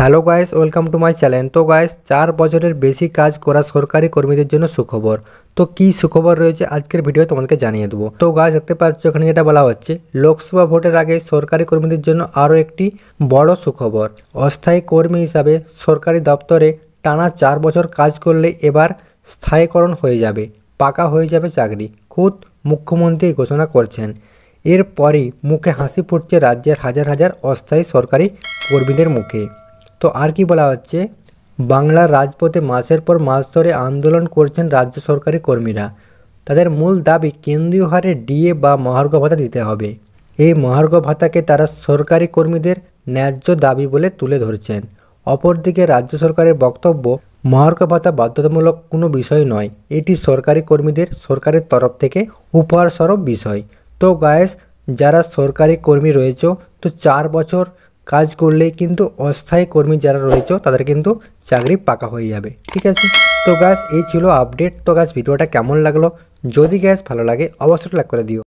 hello guys welcome to my channel তো guys চার বছরের বেশি কাজ করা সরকারি কর্মীদের জন্য সুখবর তো কি সুখবর রয়েছে আজকের ভিডিও তোমাদেরকে জানিয়ে দেবো তো গাছ দেখতে পাচ্ছ এখানে যেটা বলা হচ্ছে লোকসভা ভোটের আগে সরকারি কর্মীদের জন্য আরও একটি বড় সুখবর অস্থায়ী কর্মী হিসাবে সরকারি দপ্তরে টানা চার বছর কাজ করলে এবার স্থায়ীকরণ হয়ে যাবে পাকা হয়ে যাবে চাকরি খুদ মুখ্যমন্ত্রী ঘোষণা করছেন এরপরই মুখে হাসি ফুটছে রাজ্যের হাজার হাজার অস্থায়ী সরকারি কর্মীদের মুখে তো আর কি বলা হচ্ছে বাংলার রাজপথে মাসের পর মাস ধরে আন্দোলন করছেন রাজ্য সরকারি কর্মীরা তাদের মূল দাবি কেন্দ্রীয় হারে ডিএ বা মহার্ঘ ভাতা দিতে হবে এই মহার্ঘ ভাতাকে তারা সরকারি কর্মীদের ন্যায্য দাবি বলে তুলে ধরছেন অপরদিকে রাজ্য সরকারের বক্তব্য মহার্ঘ ভাতা বাধ্যতামূলক কোনো বিষয় নয় এটি সরকারি কর্মীদের সরকারের তরফ থেকে উপহার স্বরূপ বিষয় তো গায়েস যারা সরকারি কর্মী রয়েছে তো চার বছর কাজ করলে কিন্তু অস্থায়ী কর্মী যারা রয়েছে তাদের কিন্তু চাকরি পাকা হয়ে যাবে ঠিক আছে তো গ্যাস এই ছিল আপডেট তো গ্যাস ভিডিওটা কেমন লাগলো যদি গ্যাস ভালো লাগে অবশ্যই লাইক করে দিও